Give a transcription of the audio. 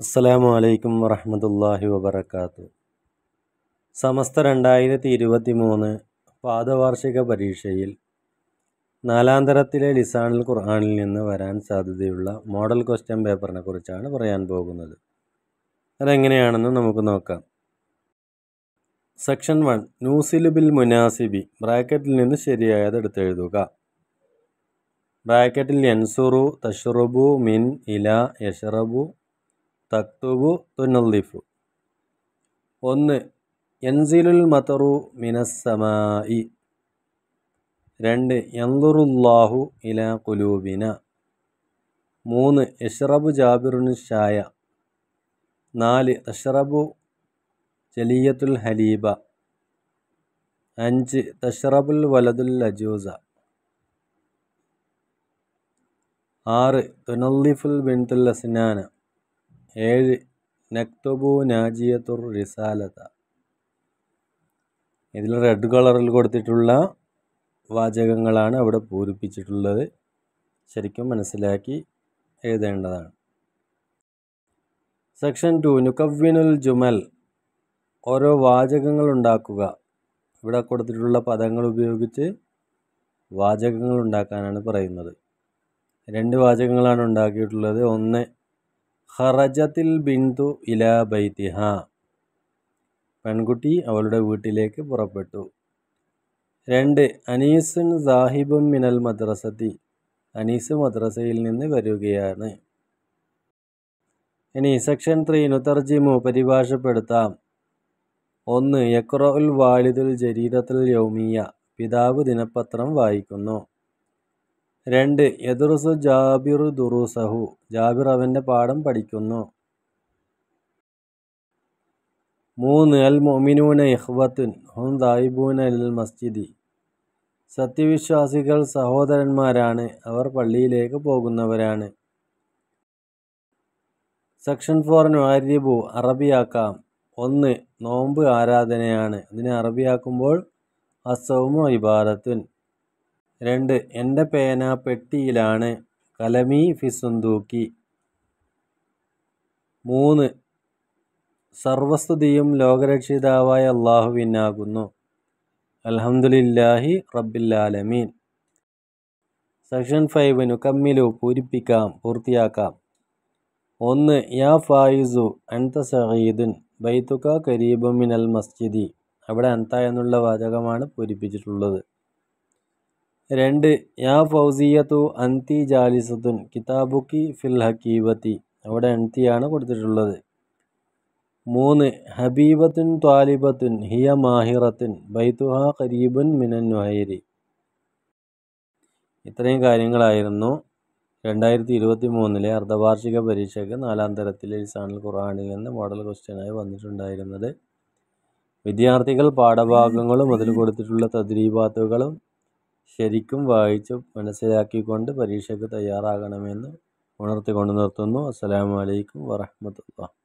അസ്സലാമു അലൈക്കും വറഹമത്തല്ലാഹി വബർക്കാത്തു സമസ്ത രണ്ടായിരത്തി ഇരുപത്തി മൂന്ന് പാദവാർഷിക പരീക്ഷയിൽ നാലാന്തരത്തിലെ ലിസാണിൽ ഖുർആാനിൽ നിന്ന് വരാൻ സാധ്യതയുള്ള മോഡൽ ക്വസ്റ്റ്യൻ പേപ്പറിനെ കുറിച്ചാണ് പറയാൻ പോകുന്നത് അതെങ്ങനെയാണെന്ന് നമുക്ക് നോക്കാം സെക്ഷൻ വൺ ന്യൂസിലുബിൽ മുനാസിബി ബ്രാക്കറ്റിൽ നിന്ന് ശരിയായത് എടുത്തെഴുതുക ബ്രാക്കറ്റിൽ യൻസുറു തഷ്റുബു മിൻ ഇല യഷറബു തക്തുബു തുനല്ലിഫു ഒന്ന് എൻസിലുൽ മതറു മിനസ്സമായി രണ്ട് എന്തറുല്ലാഹു ഇല കുലൂബിന മൂന്ന് ഇഷ്റബു ജാബിറുൻ ഷായ നാല് തഷ്റബു ജലിയത്തുൽ ഹലീബ അഞ്ച് തഷ്റബുൽ വലതുൽ അജൂസ ആറ് തുനല്ലിഫുൽ ബിൻതുൽ അസ്നാന ഏഴ് നെക്തബു നാജിയത്തുർ റിസാലത ഇതിൽ റെഡ് കളറിൽ കൊടുത്തിട്ടുള്ള വാചകങ്ങളാണ് അവിടെ പൂരിപ്പിച്ചിട്ടുള്ളത് ശരിക്കും മനസ്സിലാക്കി എഴുതേണ്ടതാണ് സെക്ഷൻ ടു നുക്കവ്വിനുൽ ജുമൽ ഓരോ വാചകങ്ങൾ ഉണ്ടാക്കുക ഇവിടെ കൊടുത്തിട്ടുള്ള പദങ്ങൾ ഉപയോഗിച്ച് വാചകങ്ങൾ ഉണ്ടാക്കാനാണ് പറയുന്നത് രണ്ട് വാചകങ്ങളാണ് ഉണ്ടാക്കിയിട്ടുള്ളത് ഒന്ന് ഹറജത്തിൽ ബിന്ദു ഇലാ ബൈത്തിഹ പെൺകുട്ടി അവളുടെ വീട്ടിലേക്ക് പുറപ്പെട്ടു രണ്ട് അനീസുൻ സാഹിബും മിനൽ മദ്രസത്തി അനീസ് മദ്രസയിൽ നിന്ന് വരികയാണ് ഇനി സെക്ഷൻ ത്രീ നുതർജിമു പരിഭാഷപ്പെടുത്താം ഒന്ന് യക്രോൽ വാലിദുൽ ജരീദത്തുൽ യൗമിയ പിതാവ് ദിനപത്രം വായിക്കുന്നു രണ്ട് യദ്റുസു ജാബിറു ദുറുസഹു ജാബിർ അവൻ്റെ പാഠം പഠിക്കുന്നു മൂന്ന് അൽ മൊമിനൂന ഇഹ്വത്തുൻ ഹും ദായിബൂന അൽ മസ്ജിദി സത്യവിശ്വാസികൾ സഹോദരന്മാരാണ് അവർ പള്ളിയിലേക്ക് പോകുന്നവരാണ് സെക്ഷൻ ഫോർ നുവാരിബു അറബിയാക്കാം ഒന്ന് നോമ്പ് ആരാധനയാണ് ഇതിനെ അറബിയാക്കുമ്പോൾ അസൗമു ഇബാദത്തുൻ രണ്ട് എൻ്റെ പേന പെട്ടിയിലാണ് കലമി ഫിസന്ദൂക്കി മൂന്ന് സർവസ്തുതിയും ലോകരക്ഷിതാവായ അള്ളാഹുവിനാകുന്നു അലഹമുല്ലാഹി റബ്ബില്ലാലമീൻ സെക്ഷൻ ഫൈവിനു കമ്മിലു പൂരിപ്പിക്കാം പൂർത്തിയാക്കാം ഒന്ന് യാ ഫായിസു അൻത സഹീദുൻ ബൈത്തുക കരീബമിനൽ മസ്ജിദി അവിടെ അന്ത എന്നുള്ള വാചകമാണ് പൂരിപ്പിച്ചിട്ടുള്ളത് രണ്ട് യാ ഫൗസിയത്തു അന്തി ജാലിസത്തുൻ കിതാബുക്കി ഫിൽ ഹക്കീബത്തി അവിടെ അന്തിയാണ് കൊടുത്തിട്ടുള്ളത് മൂന്ന് ഹബീബത്തുൻ ത്വാലിബത്തുൻ ഹിയ മാഹിറത്തുൻ ബൈത്തുഹ കരീബുൻ മിനൻ നുഹൈരി ഇത്രയും കാര്യങ്ങളായിരുന്നു രണ്ടായിരത്തി ഇരുപത്തി മൂന്നിലെ അർദ്ധവാർഷിക പരീക്ഷയ്ക്ക് നാലാം തരത്തിലെ ഇസാനൽ ഖുറാനിൽ നിന്ന് മോഡൽ ക്വസ്റ്റ്യനായി വന്നിട്ടുണ്ടായിരുന്നത് വിദ്യാർത്ഥികൾ പാഠഭാഗങ്ങളും അതിൽ കൊടുത്തിട്ടുള്ള തദ്രീപാത്തുകളും ശരിക്കും വായിച്ച് മനസ്സിലാക്കിക്കൊണ്ട് പരീക്ഷയ്ക്ക് തയ്യാറാകണമെന്ന് ഉണർത്തിക്കൊണ്ട് നിർത്തുന്നു അസ്സലാമു അലൈക്കും വറഹ്മത്തുള്ളാഹി